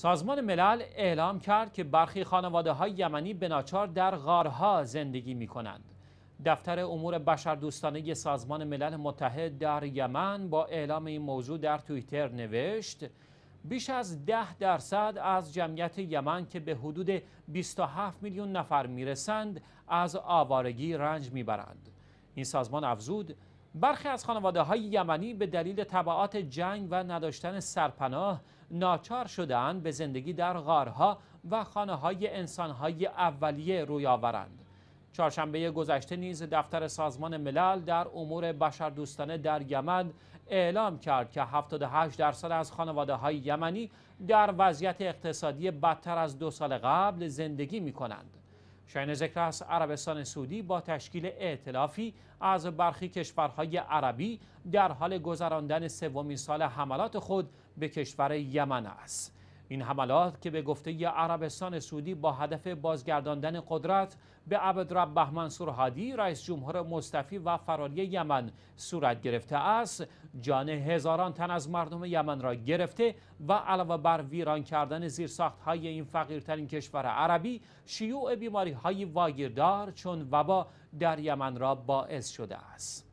سازمان ملل اعلام کرد که برخی خانواده های یمنی بناچار در غارها زندگی می کنند. دفتر امور بشردوستانه سازمان ملل متحد در یمن با اعلام این موضوع در توییتر نوشت بیش از ده درصد از جمعیت یمن که به حدود 27 میلیون نفر میرسند از آوارگی رنج میبرند. این سازمان افزود برخی از خانواده های یمنی به دلیل طبعات جنگ و نداشتن سرپناه ناچار شدند به زندگی در غارها و خانه های انسان های اولیه روی آورند چهارشنبه گذشته نیز دفتر سازمان ملل در امور بشردوستانه در یمن اعلام کرد که 78 درصد از خانواده های یمنی در وضعیت اقتصادی بدتر از دو سال قبل زندگی می کنند. شاین ذکر است عربستان سعودی با تشکیل ائتلافی از برخی کشورهای عربی در حال گذراندن سومین سال حملات خود به کشور یمن است این حملات که به گفته عربستان سعودی با هدف بازگرداندن قدرت به عبدرب بهمن هادی رئیس جمهور مصطفی و فراری یمن صورت گرفته است جان هزاران تن از مردم یمن را گرفته و علاوه بر ویران کردن های این فقیرترین کشور عربی شیوع بیماری های واگیردار چون وبا در یمن را باعث شده است